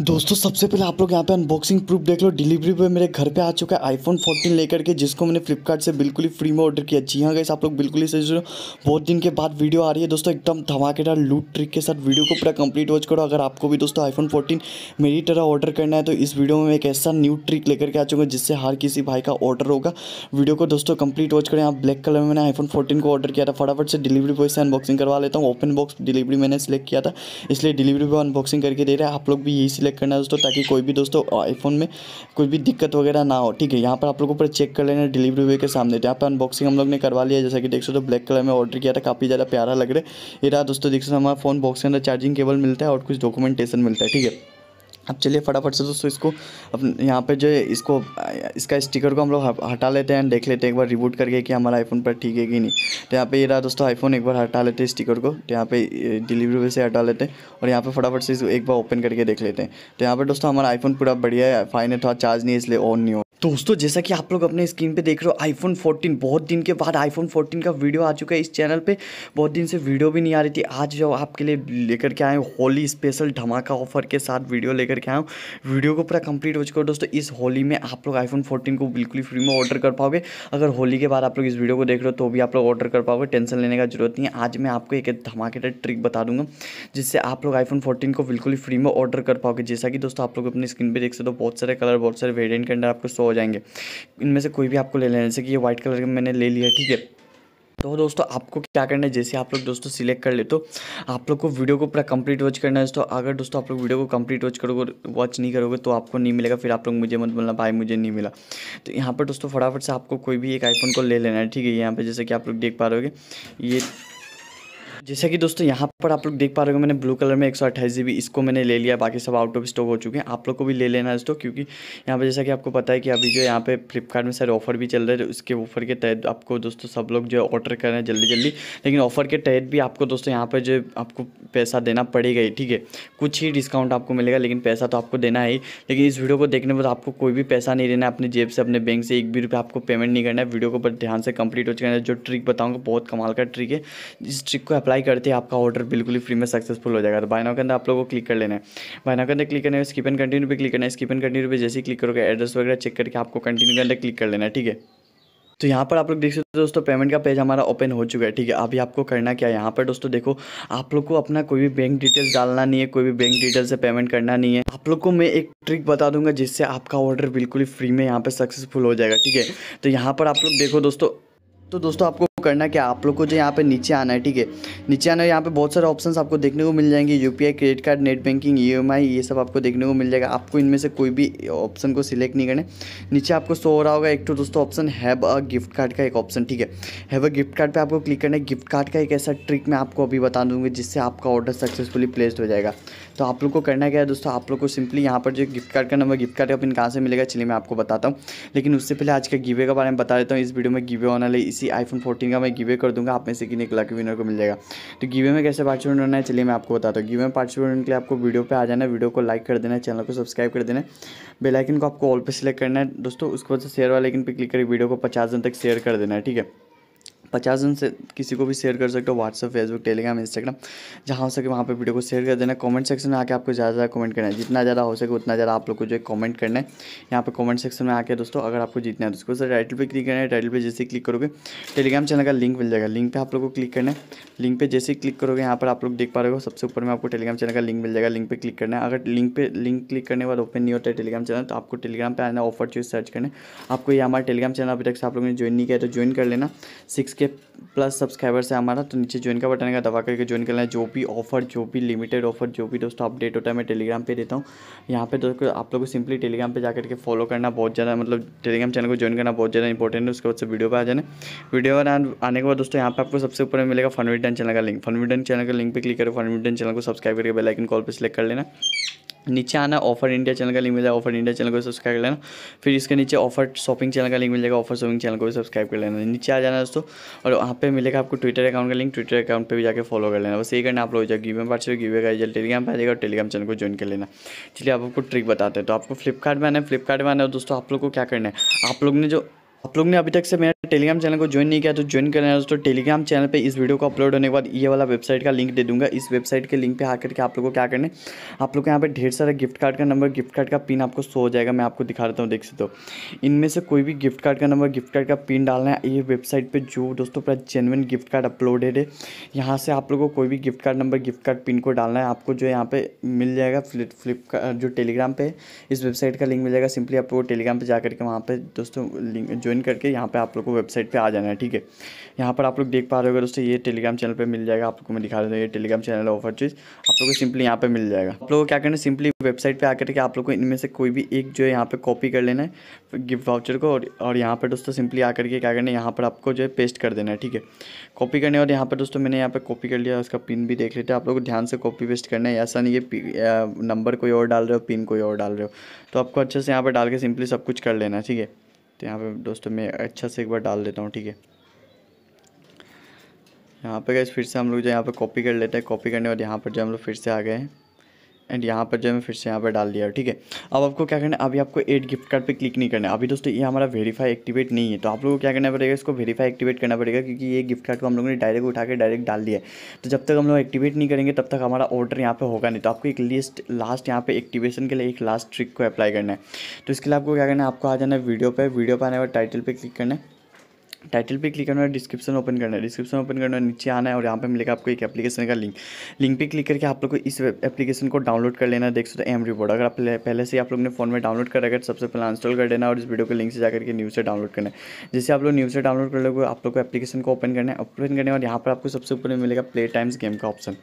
दोस्तों सबसे पहले आप लोग यहाँ पे अनबॉक्सिंग प्रूफ देख लो डिलीवरी बॉय मेरे घर पे आ चुका है आईफोन 14 लेकर के जिसको मैंने फ्लिपकार्ट से बिल्कुल ही फ्री में ऑर्डर किया जी हाँ गैस आप लोग बिल्कुल ही सही बहुत दिन के बाद वीडियो आ रही है दोस्तों एकदम धमाकेदार लूट ट्रिक के साथ वीडियो को पूरा कंप्लीट वॉच करो अगर आपको भी दोस्तों आईफोन फोर्टीन मेरी तरह ऑर्डर करना है तो इस वीडियो में एक ऐसा न्यू ट्रिक लेकर के आ चुका जिससे हर किसी भाई का ऑर्डर होगा वीडियो को दोस्तों कंप्लीट वॉच करें आप ब्लैक कलर में मैंने आईफोन फोर्टीन को ऑर्डर किया था फटाफट से डिलीवरी बॉय से अनबॉक्सिंग करवा लेता हूँ ओपन बॉक्स डिलीवरी मैंने सेलेक्ट किया था इसलिए डिलीवरी बॉय अनबॉक्सिंग करके दे रहा है आप लोग भी यही सेलेक्ट करना है दोस्तों ताकि कोई भी दोस्तों आईफोन में कोई भी दिक्कत वगैरह ना हो ठीक है यहाँ पर आप लोगों पर चेक कर लेना डिलीवरी हुए के सामने तो यहाँ पर अनबॉक्सिंग हम लोग ने करवा लिया जैसा कि देख सकते हो तो ब्लैक कलर में ऑर्डर किया था काफ़ी ज़्यादा प्यारा लग रहा है ये रहा दोस्तों देख सकते हमारा फ़ोन बॉक्स के अंदर चार्जिंग केबल मिलता है और कुछ डॉक्यूमेंटेशन मिलता है ठीक है अब चलिए फटाफट से दोस्तों इसको अब यहाँ पे जो है इसको इसका स्टिकर को हम लोग हटा लेते हैं देख लेते हैं एक बार रिबूट करके कि हमारा आईफोन पर ठीक है कि नहीं तो यहाँ पे ये रहा दोस्तों आईफोन एक बार हटा लेते हैं स्टिकर को तो यहाँ पे डिलीवरी वे से हटा लेते हैं और यहाँ पे फटाफट से इसको एक बार ओपन करके देख लेते हैं तो यहाँ पर दोस्तों हमारा आईफोन पूरा बढ़िया है फाइन है थोड़ा चार्ज नहीं है इसलिए ऑन नहीं हो दोस्तों जैसा कि आप लोग अपने स्क्रीन पे देख रहे हो आईफोन 14 बहुत दिन के बाद आईफोन 14 का वीडियो आ चुका है इस चैनल पे बहुत दिन से वीडियो भी नहीं आ रही थी आज जो आपके लिए लेकर के आए होली स्पेशल धमाका ऑफर के साथ वीडियो लेकर के आया हूँ वीडियो को पूरा कंप्लीट हो चुका है दोस्तों इस होली में आप लोग आईफोन फोर्टीन को बिल्कुल फ्री में ऑर्डर कर पाओगे अगर होली के बाद आप लोग इस वीडियो को देख रहे हो तो भी आप लोग ऑर्डर कर पाओगे टेंशन लेने का जरूरत नहीं है आज मैं आपको एक धमाकेदार ट्रिक बता दूंगा जिससे आप लोग आईफोन फोर्टीन को बिल्कुल फ्री में ऑर्डर कर पाओगे जैसा कि दोस्तों आप लोग अपनी स्क्रीन पर देख सकते हो बहुत सारे कलर बहुत सारे वेरियंट के अंदर आपको हो जाएंगे इनमें से कोई भी आपको ले लेना जैसे कि ये व्हाइट कलर का मैंने ले लिया ठीक है तो दोस्तों आपको क्या करना है जैसे आप लोग दोस्तों सिलेक्ट कर ले तो आप लोग को वीडियो को पूरा कंप्लीट वॉच करना है दोस्तों अगर दोस्तों आप लोग वीडियो को कंप्लीट वॉच करोगे वॉच नहीं करोगे तो आपको नहीं मिलेगा फिर आप लोग मुझे मत बोलना भाई मुझे नहीं मिला तो यहाँ पर दोस्तों फटाफट से आपको कोई भी एक आईफोन को ले लेना है ठीक है यहाँ पर जैसे कि आप लोग देख पा रहे ये जैसा कि दोस्तों यहाँ पर आप लोग देख पा रहे हो मैंने ब्लू कलर में एक सौ इसको मैंने ले लिया बाकी सब आउट ऑफ स्टॉक हो चुके हैं आप लोग को भी ले लेना है दोस्तों क्योंकि यहाँ पर जैसा कि आपको पता है कि अभी जो यहाँ पे फ्लिपकार्ट में सारे ऑफर भी चल रहे हैं उसके तो ऑफर के तहत आपको दोस्तों सब लोग जो है ऑर्डर कर रहे हैं जल्दी जल्दी लेकिन ऑफर के तहत भी आपको दोस्तों यहाँ पर जो आपको पैसा देना पड़ेगा ही ठीक है कुछ ही डिस्काउंट आपको मिलेगा लेकिन पैसा तो आपको देना है लेकिन इस वीडियो को देखने पर आपको कोई भी पैसा नहीं देना अपने जेब से अपने बैंक से एक भी रुपये आपको पेमेंट नहीं करना है वीडियो को पर ध्यान से कंप्लीट हो चुका है जो ट्रिक बताऊँगा बहुत कमाल का ट्रिक है इस ट्रिक को अप्लाई बाई करते हैं आपका ऑर्डर बिल्कुल ही फ्री में सक्सेसफुल हो जाएगा तो बाय के अंदर आप लोगों को क्लिक कर लेना है बाय के अंदर क्लिक करना है स्किप एंड कंटिन्यू पे क्लिक करना है स्किप एंड कंटिन्यू पे जैसे ही क्लिक करोगे एड्रेस वगैरह चेक करके आपको कंटिन्यू के अंदर क्लिक कर लेना है ठीक है तो यहाँ पर आप लोग देख सकते हो दोस्तों पेमेंट का पेज हमारा ओपन हो चुका है ठीक है अभी आपको करना क्या है यहाँ पर दोस्तों देखो आप लोग को अपना कोई भी बैंक डिटेल्स डालना नहीं है कोई भी बैंक डिटेल से पेमेंट करना नहीं है आप लोग को मैं एक ट्रिक बता दूंगा जिससे आपका ऑर्डर बिल्कुल ही फ्री में यहाँ पर सक्सेसफुल हो जाएगा ठीक है तो यहाँ पर आप लोग देखो दोस्तों तो दोस्तों आपको करना क्या आप लोग को जो यहाँ पे नीचे आना है ठीक है नीचे आना है यहाँ पे बहुत सारे ऑप्शंस आपको देखने को मिल जाएंगे UPI credit card net banking EMI ये सब आपको देखने को मिल जाएगा आपको इनमें से कोई भी ऑप्शन को सिलेक्ट नहीं करना नीचे आपको सो हो रहा होगा एक तो दोस्तों option have a gift card का एक ऑप्शन ठीक है हैव अ गिफ्ट कार्ड पर आपको क्लिक करना है गिफ्ट कार्ड का एक ऐसा ट्रिक मैं आपको अभी बता दूँगी जिससे आपका ऑर्डर सक्सेसफुली प्लेस्ड हो जाएगा तो आप लोग को करना क्या है दोस्तों आप लोग को सिंपली यहाँ पर जो गिफ्ट कार्ड का नंबर गिफ्ट कार्ड का पिन कहाँ से मिलेगा चलिए मैं आपको बताता हूँ लेकिन उससे पहले आज का गिवे के बारे में बता देता हूँ इस वीडियो में गिवे होने वाले इसी आईफोन फोर्टीन जिनका मैं गिवे कर दूंगा आप में से किन एक लकी विनर को मिल जाएगा तो गिवे में कैसे पार्टिसिपेट होना है चलिए मैं आपको बताता हूँ गिवे में पार्टिसिपेट होने के लिए आपको वीडियो पर आ जाना है वीडियो को लाइक कर देना है चैनल को सब्सक्राइब कर देना है बेलाइकन को आपको ऑल पर सेलेक्ट करना है दोस्तों उसके बाद से शेयर वाले लेकिन पर क्लिक करके वीडियो को पचास दिन तक शेयर कर देना है ठीक है पचास जन से किसी को भी शेयर कर सकते हो व्हाट्सअप फेसबुक टेलीग्राम इंस्टाग्राम जहाँ हो सके वहाँ पे वीडियो को शेयर कर देना कमेंट सेक्शन में आके आपको ज़्यादा ज़्यादा कमेंट करना है जितना ज़्यादा हो सके उतना ज़्यादा आप लोग को जो है कमेंट करना है यहाँ पे कमेंट सेक्शन में आके दोस्तों अगर आपको जीतना है तो उसको सर टाइटल पर क्लिक करना है टाइटल पर जैसे क्लिक करोगे टेलीग्राम चैनल का लिंक मिल जाएगा लिंक पर आप लोग को क्लिक करना है लिंक पर जैसे क्लिक करोगे यहाँ पर आप लोग देख पा रहे हो सबसे ऊपर में आपको टेलीग्राम चैनल का लिंक मिल जाएगा लिंक पर क्लिक करना है अगर लिंक पर लिंक क्लिक करने के बाद ओपन नहीं होता है टेलीग्राम चैनल तो आपको टेलीग्राम पर आना ऑफर चूज सर्च करना है आपको ये हमारे टेलीग्राम चैनल अभी तक से आप लोगों ने ज्वाइन नहीं किया तो ज्वाइन कर लेना सिक्स के प्लस सब्सक्राइबर से हमारा तो नीचे ज्वाइन का बटन का दबा करके ज्वाइन करना लेना जो भी ऑफर जो भी लिमिटेड ऑफर जो भी दोस्तों अपडेट होता है मैं टेलीग्राम पे देता हूँ यहाँ पे दोस्तों आप लोगों को सिंपली टेलीग्राम पे जाकर के फॉलो करना बहुत ज़्यादा मतलब टेलीग्राम चैनल को ज्वाइन करना बहुत ज़्यादा इंपॉर्टेंट है उसके बाद से वीडियो पर आ जाना वीडियो पर आने के बाद दोस्तों यहाँ पर आपको सबसे ऊपर मिलेगा फनविडन चैनल का लिंक फनविडन चैनल का लिंक पर क्लिक करो फनविडन चैनल को सब्सक्राइब करके बेलाइकन कॉल पर सिलेक्ट कर लेना नीचे आना ऑफर इंडिया चैनल का लिंक मिल जाएगा ऑफर इंडिया चैनल को सब्सक्राइब कर लेना फिर इसके नीचे ऑफर शॉपिंग चैनल का लिंक मिल जाएगा ऑफर शॉपिंग चैनल को भी सब्सक्राइब कर लेना नीचे आ जाना दोस्तों और वहाँ पे मिलेगा आपको ट्विटर अकाउंट का लिंक ट्विटर अकाउंट पे भी जाकर फॉलो कर लेना बस ये करना आप लोग जाएगा गिवे पार्ट से गिवे का रिजल्ट टेलीग्राम पर आ जाएगा और टेलीग्राम चैनल को ज्वाइन कर लेना चलिए आपको ट्रिक बताते हैं तो आपको फ्लिपकार्ट में आना है फ्लिपकार्ट में आना है दोस्तों आप लोग को क्या करना है आप लोग ने जो आप लोग ने अभी तक से मेरे टेलीग्राम चैनल को ज्वाइन नहीं किया तो ज्वाइन करना है दोस्तों टेलीग्राम चैनल पे इस वीडियो को अपलोड होने के बाद ये वाला वेबसाइट का लिंक दे दूंगा इस वेबसाइट के लिंक पे आकर के आप लोगों को क्या करने आप लोग यहाँ पे ढेर सारा गिफ्ट कार्ड का नंबर गिफ्ट कार्ड का पिन आपको शो हो जाएगा मैं आपको दिखा देता हूँ देख सकते हो इनमें से कोई भी गिफ्ट कार्ड का नंबर गिफ्ट कार्ड का पिन डालना है ये वेबसाइट पर जो दोस्तों पूरा जेनविन गिफ्ट कार्ड अपलोडेड है यहाँ से आप लोग को कोई भी gift card number gift card pin को डालना है आपको जो यहाँ पे मिल जाएगा फ्लिप फ्लिप जो टेलीग्राम पर इस वेबसाइट का लिंक मिल जाएगा सिंपली आप लोग टेलीग्राम पर जाकर के वहाँ पर दोस्तों लिंक ज्वाइन करके यहाँ पर आप लोग को वेबसाइट पर आ जाना है ठीक है यहाँ पर आप लोग देख पा रहे हो अगर उससे ये टेलीग्राम चैनल पर मिल जाएगा आप लोग को मैं दिखा रहा हूँ ये टेलीग्राम चैनल ऑफर चीज़ आप लोग को सिंपली यहाँ पर मिल जाएगा आप लोग को क्या करना है सिंपली वेबसाइट पर आकर के आप लोग को इनमें से कोई भी एक जो है यहाँ पर कॉपी कर लेना है गिफ्ट वाउचर को और और यहाँ पर दोस्तों सिंपली आकर के क्या करना है यहाँ पर आपको जो है पेस्ट कर देना है ठीक है कॉपी करने और यहाँ पर दोस्तों मैंने यहाँ पर कॉपी कर लिया उसका पिन भी देख लेते हैं आप लोग ध्यान से कॉपी पेस्ट करना है ऐसा नहीं है नंबर कोई और डाल रहे हो पिन कोई और डाल रहे हो तो आपको अच्छे से यहाँ पर डाल के सिंपली सब कुछ कर लेना है ठीक है तो यहाँ पे दोस्तों मैं अच्छा से एक बार डाल देता हूँ ठीक है यहाँ पे गए फिर से हम लोग जो यहाँ पे कॉपी कर लेते हैं कॉपी करने के बाद यहाँ पर जो हम लोग फिर से आ गए हैं एंड यहाँ पर जो है मैं फिर से यहाँ पर डाल दिया ठीक है अब आपको क्या करना है अभी आपको एड गिफ्ट कार्ड पे क्लिक नहीं करना है अभी दोस्तों ये हमारा वेरीफाई एक्टिवेट नहीं है तो आप लोगों को क्या करना पड़ेगा इसको वेरीफाई एक्टिवेट करना पड़ेगा क्योंकि ये गिफ्ट कार्ड को हम लोगों ने डायरेक्ट उठा के डायरेक्ट डाल दिया है तो जब तक हम लोग एक्टिवेट नहीं करेंगे तब तक हमारा ऑर्डर यहाँ पर होगा नहीं तो आपको एक लिस्ट लास्ट यहाँ पर एक्टिवेशन के लिए एक लास्ट ट्रिक को अप्लाई करना है तो इसके लिए आपको क्या करना है आपको आ जाना है वीडियो पर वीडियो पर आने वाले टाइटल पर क्लिक करना है टाइटल पे क्लिक करना है डिस्क्रिप्शन ओपन करना है डिस्क्रिप्शन ओपन करना है नीचे आना है और यहाँ पे मिलेगा आपको एक एप्लीकेशन का लिंक लिंक पे क्लिक करके आप लोग को इस एप्लीकेशन को डाउनलोड कर लेना है देख सकते हैं एम रिपोर्ट अगर आप पहले से आप लोग ने फोन में डाउनलोड कर रखा सबसे पहले इंस्टॉल कर देना और इस वीडियो के लिंक से जाकर के न्यूज़ से डाउनलोड करना है जैसे आप लोग न्यूज़ से डाउनलोड कर लोगे आप लोग को एप्लीकेशन को ओपन करना है ओपन करने और यहाँ पर आपको सबसे ऊपर मिलेगा प्ले टाइम्स गेम का ऑप्शन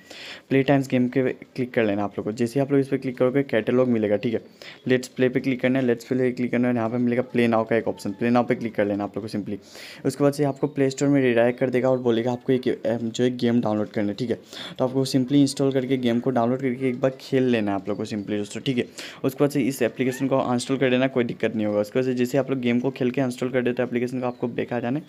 प्ले टाइम्स गेम के क्लिक कर लेना आप लोग को जैसे आप लोग इस पर क्लिक करोगे कैटेलॉग मिलेगा ठीक है लेट्स प्ले पर क्लिक करना है लेट्स प्ले क्लिक करना है यहाँ पर मिलेगा प्ले नाव का एक ऑप्शन प्ले नाव पर क्लिक कर लेना आप लोग को सिंपली उसके बाद से आपको प्ले स्टोर में रिडायरेक्ट कर देगा और बोलेगा आपको एक जो है गेम डाउनलोड करना है ठीक है तो आपको सिंपली इंस्टॉल करके गेम को डाउनलोड करके एक बार खेल लेना है आप लोग को सिंपली दोस्तों ठीक है उसके बाद से इस एप्लीकेशन को इंस्टॉल कर देना कोई दिक्कत नहीं होगा उसके बाद से जैसे आप लोग गेम को खेल के इंस्टॉल कर देते एप्लीकेशन को आपको बेखा जाने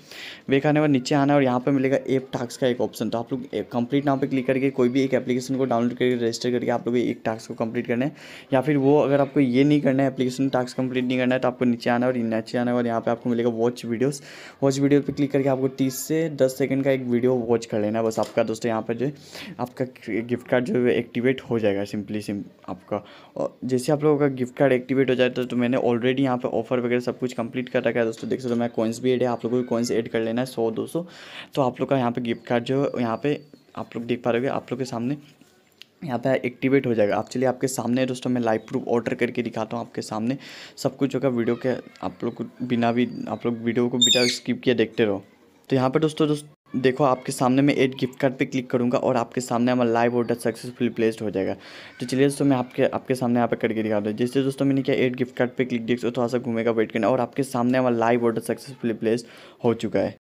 बेखाने पर नीचे आना और यहाँ पर मिलेगा एप टास्क का एक ऑप्शन तो आप लोग कंप्लीट नाम पर क्लिक करके कोई भी एक एप्लीकेशन को डाउनलोड करके रजिस्टर करके आप लोग एक टास्क को कंप्लीट करना है या फिर वो अगर आपको ये नहीं करना है एप्लीकेशन टास्क कंप्लीट नहीं करना है तो आपको नीचे आना और नीचे आना और यहाँ पर आपको मिलेगा वॉच वीडियोज़ वॉच वीडियो पे क्लिक करके आपको 30 से 10 सेकंड का एक वीडियो वॉच कर लेना है बस आपका दोस्तों यहाँ पर जो आपका गिफ्ट कार्ड जो है एक्टिवेट हो जाएगा सिंपली सिम आपका और जैसे आप लोगों का गिफ्ट कार्ड एक्टिवेट हो जाता तो, है तो मैंने ऑलरेडी यहाँ पर ऑफर वगैरह सब कुछ कंप्लीट कर रखा है दोस्तों देख सकते हो मैं कॉइन्स भी एड है आप लोगों को कॉइन्स एड कर लेना है सौ दो तो आप लोग का यहाँ पर गिफ्ट कार्ड जो है यहाँ पर आप लोग देख पा रहे हो आप लोग के सामने यहाँ पे एक्टिवेट हो जाएगा आप चलिए आपके सामने दोस्तों मैं लाइव प्रूफ ऑर्डर करके दिखाता हूँ आपके सामने सब कुछ होगा वीडियो के आप लोग बिना भी आप लोग वीडियो को बिना स्किप किए देखते रहो तो यहाँ पर दोस्तों दोस्त देखो आपके सामने मैं एड गिफ्ट कार्ड पे क्लिक करूँगा और आपके सामने हमारा लाइव ऑर्डर सक्सेसफुली प्लेस्ड हो जाएगा तो चलिए दोस्तों मैं आपके आपके सामने यहाँ पे करके दिखा दूँ जिससे दोस्तों मैंने किया एड गिफ्ट कार्ड पे क्लिक देखो थोड़ा सा घूमेगा वेट करना और आपके सामने हमारा लाइव ऑर्डर सक्सेसफुली प्लेस हो चुका है